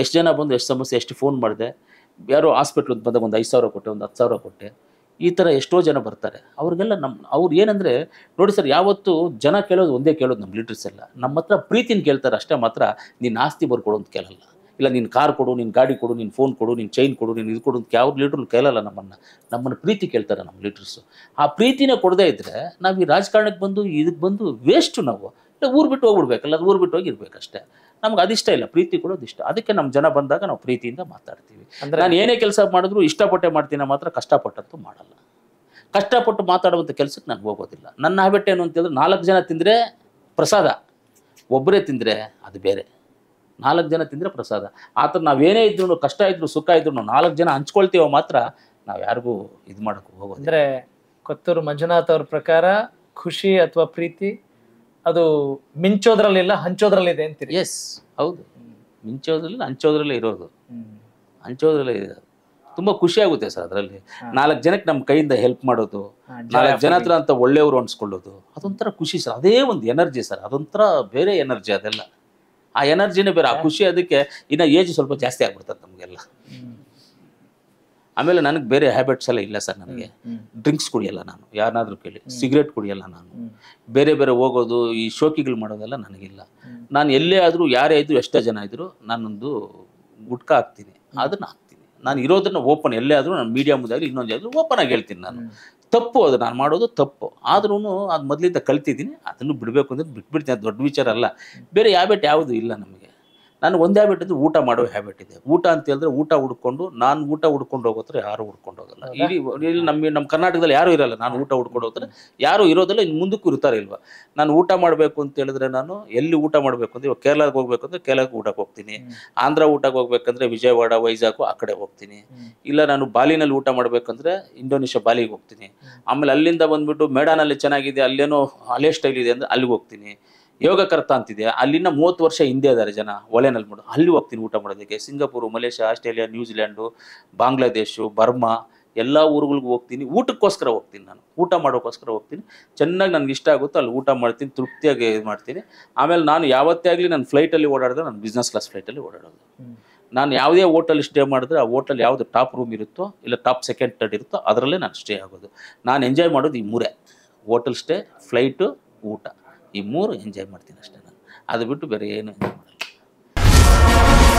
ಎಷ್ಟು ಜನ ಬಂದು ಎಷ್ಟು ಸಮಸ್ಯೆ ಎಷ್ಟು ಫೋನ್ ಮಾಡಿದೆ ಯಾರೋ ಹಾಸ್ಪಿಟ್ಲ್ ಬಂದಾಗ ಒಂದು ಐದು ಸಾವಿರ ಕೊಟ್ಟೆ ಒಂದು ಹತ್ತು ಸಾವಿರ ಕೊಟ್ಟೆ ಈ ಥರ ಎಷ್ಟೋ ಜನ ಬರ್ತಾರೆ ಅವ್ರಿಗೆಲ್ಲ ನಮ್ಮ ಅವ್ರು ಏನಂದರೆ ನೋಡಿ ಸರ್ ಯಾವತ್ತೂ ಜನ ಕೇಳೋದು ಒಂದೇ ಕೇಳೋದು ನಮ್ಮ ಲೀಡರ್ಸ್ ಎಲ್ಲ ನಮ್ಮ ಹತ್ರ ಪ್ರೀತಿನ ಕೇಳ್ತಾರೆ ಅಷ್ಟೇ ಮಾತ್ರ ನೀನು ಆಸ್ತಿ ಬರ್ಕೊಡು ಅಂತ ಕೇಳಲ್ಲ ಇಲ್ಲ ನಿನ್ನ ಕಾರ್ ಕೊಡು ನಿನ್ನ ಗಾಡಿ ಕೊಡು ನಿನ್ನ ಫೋನ್ ಕೊಡು ನಿನ್ನ ಚೈನ್ ಕೊಡು ನೀನು ಇದು ಕೊಡು ಅಂತ ಯಾವ ಲೀಡ್ರು ಕೇಳಲ್ಲ ನಮ್ಮನ್ನು ನಮ್ಮನ್ನು ಪ್ರೀತಿ ಕೇಳ್ತಾರೆ ನಮ್ಮ ಲೀಡರ್ಸು ಆ ಪ್ರೀತಿನೇ ಕೊಡದೇ ಇದ್ದರೆ ನಾವು ಈ ರಾಜಕಾರಣಕ್ಕೆ ಬಂದು ಇದಕ್ಕೆ ಬಂದು ವೇಸ್ಟು ನಾವು ಊರು ಬಿಟ್ಟು ಹೋಗ್ಬಿಡ್ಬೇಕಲ್ಲ ಅದು ಊರು ಬಿಟ್ಟು ಹೋಗಿರ್ಬೇಕಷ್ಟೇ ನಮ್ಗೆ ಅದಿಷ್ಟ ಇಲ್ಲ ಪ್ರೀತಿ ಕೊಡೋದು ಇಷ್ಟ ಅದಕ್ಕೆ ನಮ್ಮ ಜನ ಬಂದಾಗ ನಾವು ಪ್ರೀತಿಯಿಂದ ಮಾತಾಡ್ತೀವಿ ಅಂದರೆ ನಾನು ಏನೇ ಕೆಲಸ ಮಾಡಿದ್ರು ಇಷ್ಟಪಟ್ಟೆ ಮಾಡ್ತೀನಿ ಮಾತ್ರ ಕಷ್ಟಪಟ್ಟಂತೂ ಮಾಡಲ್ಲ ಕಷ್ಟಪಟ್ಟು ಮಾತಾಡುವಂಥ ಕೆಲಸಕ್ಕೆ ನಾನು ಹೋಗೋದಿಲ್ಲ ನನ್ನ ಹ್ಯಾಬಿಟ್ ಏನು ಅಂತಂದ್ರೆ ನಾಲ್ಕು ಜನ ತಿಂದರೆ ಪ್ರಸಾದ ಒಬ್ಬರೇ ತಿಂದರೆ ಅದು ಬೇರೆ ನಾಲ್ಕು ಜನ ತಿಂದರೆ ಪ್ರಸಾದ ಆ ಥರ ನಾವೇನೇ ಇದ್ರು ಕಷ್ಟ ಇದ್ರು ಸುಖ ಇದ್ರು ನಾಲ್ಕು ಜನ ಹಂಚ್ಕೊಳ್ತೀವೋ ಮಾತ್ರ ನಾವು ಯಾರಿಗೂ ಇದು ಮಾಡೋಕ್ಕೆ ಹೋಗೋದು ಅಂದರೆ ಕೊತ್ತೂರು ಮಂಜುನಾಥ್ ಅವ್ರ ಪ್ರಕಾರ ಖುಷಿ ಅಥವಾ ಪ್ರೀತಿ ಅದು ಮಿಂಚೋದ್ರಲ್ಲಿಲ್ಲ ಇದೆ ಅಂತೀರಿ ಎಸ್ ಹೌದು ಮಿಂಚೋದ್ರಲ್ಲಿ ಹಂಚೋದ್ರಲ್ಲೇ ಇರೋದು ಹಂಚೋದ್ರಲ್ಲೇ ಇದೆ ತುಂಬ ಖುಷಿ ಆಗುತ್ತೆ ಸರ್ ಅದರಲ್ಲಿ ನಾಲ್ಕು ಜನಕ್ಕೆ ನಮ್ಮ ಕೈಯಿಂದ ಹೆಲ್ಪ್ ಮಾಡೋದು ನಾಲ್ಕು ಜನ ಹತ್ರ ಅಂತ ಒಳ್ಳೆಯವರು ಅನ್ಸ್ಕೊಳ್ಳೋದು ಅದೊಂಥರ ಖುಷಿ ಸರ್ ಅದೇ ಒಂದು ಎನರ್ಜಿ ಸರ್ ಅದೊಂಥರ ಬೇರೆ ಎನರ್ಜಿ ಅದೆಲ್ಲ ಆ ಎನರ್ಜಿನೇ ಬೇರೆ ಆ ಖುಷಿ ಅದಕ್ಕೆ ಇನ್ನು ಏಜ್ ಸ್ವಲ್ಪ ಜಾಸ್ತಿ ಆಗ್ಬಿಡ್ತದೆ ನಮಗೆಲ್ಲ ಆಮೇಲೆ ನನಗೆ ಬೇರೆ ಹ್ಯಾಬಿಟ್ಸ್ ಎಲ್ಲ ಇಲ್ಲ ಸರ್ ನನಗೆ ಡ್ರಿಂಕ್ಸ್ ಕುಡಿಯಲ್ಲ ನಾನು ಯಾರನ್ನಾದರೂ ಕೇಳಿ ಸಿಗರೇಟ್ ಕುಡಿಯಲ್ಲ ನಾನು ಬೇರೆ ಬೇರೆ ಹೋಗೋದು ಈ ಶೋಕಿಗಳು ಮಾಡೋದೆಲ್ಲ ನನಗಿಲ್ಲ ನಾನು ಎಲ್ಲೇ ಆದರೂ ಯಾರೇ ಇದ್ದರೂ ಎಷ್ಟೇ ಜನ ಇದ್ದರೂ ನಾನೊಂದು ಗುಟ್ಕ ಹಾಕ್ತೀನಿ ಅದನ್ನು ಹಾಕ್ತೀನಿ ನಾನು ಇರೋದನ್ನು ಓಪನ್ ಎಲ್ಲೇ ಆದರೂ ನಾನು ಮೀಡಿಯಾ ಮುಂದಾಗಲಿ ಇನ್ನೊಂದು ಆದರೂ ಓಪನ್ ಆಗಿ ಹೇಳ್ತೀನಿ ನಾನು ತಪ್ಪು ಅದು ನಾನು ಮಾಡೋದು ತಪ್ಪು ಆದ್ರೂ ಅದು ಮೊದಲಿಂದ ಕಲ್ತಿದ್ದೀನಿ ಅದನ್ನು ಬಿಡಬೇಕು ಅಂದ್ರೆ ಬಿಟ್ಬಿಡ್ತೀನಿ ಅದು ದೊಡ್ಡ ವಿಚಾರ ಅಲ್ಲ ಬೇರೆ ಯಾವ್ಯಾಟ್ ಯಾವುದು ಇಲ್ಲ ನಮಗೆ ನಾನು ಒಂದು ಹ್ಯಾಬಿಟ್ ಇದ್ದು ಊಟ ಮಾಡೋ ಹ್ಯಾಬಿಟ್ ಇದೆ ಊಟ ಅಂತ ಹೇಳಿದ್ರೆ ಊಟ ಹುಡ್ಕೊಂಡು ನಾನು ಊಟ ಹುಡ್ಕೊಂಡು ಹೋಗೋತ್ರ ಯಾರು ಹುಡ್ಕೊಂಡು ಹೋಗಲ್ಲ ಇಲ್ಲಿ ಇಲ್ಲಿ ನಮ್ಮ ನಮ್ಮ ಕರ್ನಾಟಕದಲ್ಲಿ ಯಾರೂ ಇರಲ್ಲ ನಾನು ಊಟ ಹುಡ್ಕೊಂಡು ಹೋಗ್ತಾರೆ ಯಾರು ಇರೋದಿಲ್ಲ ಇನ್ನು ಮುಂದಕ್ಕೂ ಇರ್ತಾರೆ ಇಲ್ವಾ ನಾನು ಊಟ ಮಾಡಬೇಕು ಅಂತ ಹೇಳಿದ್ರೆ ನಾನು ಎಲ್ಲಿ ಊಟ ಮಾಡಬೇಕು ಅಂದರೆ ಇವಾಗ ಕೇರಳಕ್ಕೆ ಹೋಗ್ಬೇಕು ಅಂದ್ರೆ ಕೇರಳಕ್ಕೆ ಊಟಕ್ಕೆ ಹೋಗ್ತೀನಿ ಆಂಧ್ರ ಊಟಕ್ಕೆ ಹೋಗ್ಬೇಕಂದ್ರೆ ವಿಜಯವಾಡ ವೈಜಾಗು ಆ ಕಡೆ ಹೋಗ್ತೀನಿ ಇಲ್ಲ ನಾನು ಬಾಲಿನಲ್ಲಿ ಊಟ ಮಾಡಬೇಕಂದ್ರೆ ಇಂಡೋನೇಷ್ಯಾ ಬಾಲಿಗೆ ಹೋಗ್ತೀನಿ ಆಮೇಲೆ ಅಲ್ಲಿಂದ ಬಂದುಬಿಟ್ಟು ಮೇಡಾನಲ್ಲಿ ಚೆನ್ನಾಗಿದೆ ಅಲ್ಲೇನೋ ಹಳೆ ಸ್ಟೈಲ್ ಇದೆ ಅಂದರೆ ಅಲ್ಲಿಗೆ ಹೋಗ್ತೀನಿ ಯೋಗಕರ್ತ ಅಂತಿದೆ ಅಲ್ಲಿನ ಮೂವತ್ತು ವರ್ಷ ಹಿಂದೆ ಇದ್ದಾರೆ ಜನ ಒಲೆನಲ್ಲಿ ಮಾಡು ಅಲ್ಲಿ ಹೋಗ್ತೀನಿ ಊಟ ಮಾಡೋದಕ್ಕೆ Singapore Malaysia Australia New Zealand Bangladesh Burma ಎಲ್ಲ ಊರುಗಳಿಗೂ ಹೋಗ್ತೀನಿ ಊಟಕ್ಕೋಸ್ಕರ ಹೋಗ್ತೀನಿ ನಾನು ಊಟ ಮಾಡೋಕ್ಕೋಸ್ಕರ ಹೋಗ್ತೀನಿ ಚೆನ್ನಾಗಿ ನನಗೆ ಇಷ್ಟ ಆಗುತ್ತೋ ಅಲ್ಲಿ ಊಟ ಮಾಡ್ತೀನಿ ತೃಪ್ತಿಯಾಗಿ ಇದು ಮಾಡ್ತೀನಿ ಆಮೇಲೆ ನಾನು ಯಾವತ್ತೇ ಆಗಲಿ ನಾನು ಫ್ಲೈಟಲ್ಲಿ ಓಡಾಡಿದ್ರೆ ನಾನು ಬಿಸ್ನೆಸ್ ಕ್ಲಾಸ್ ಫ್ಲೈಟಲ್ಲಿ ಓಡಾಡೋದು ನಾನು ಯಾವುದೇ ಹೋಟೆಲ್ ಸ್ಟೇ ಮಾಡಿದ್ರೆ ಆ ಹೋಟೆಲ್ ಯಾವುದು ಟಾಪ್ ರೂಮ್ ಇರುತ್ತೋ ಇಲ್ಲ ಟಾಪ್ ಸೆಕೆಂಡ್ ಥರ್ಡ್ ಇರುತ್ತೋ ಅದರಲ್ಲೇ ನಾನು ಸ್ಟೇ ಆಗೋದು ನಾನು ಎಂಜಾಯ್ ಮಾಡೋದು ಈ ಮೂರೇ ಹೋಟೆಲ್ ಸ್ಟೇ ಫ್ಲೈಟು ಊಟ ಈ ಮೂರು ಎಂಜಾಯ್ ಮಾಡ್ತೀನಿ ಅಷ್ಟೇ ನಾನು ಅದು ಬಿಟ್ಟು ಬೇರೆ ಏನು ಎಂಜಾಯ್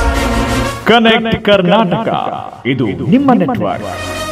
ಮಾಡಲ್ಲ ಕನೆಕ್ಟ್ ಕರ್ನಾಟಕ ಇದು ನಿಮ್ಮ ನೆಟ್ವರ್ಕ್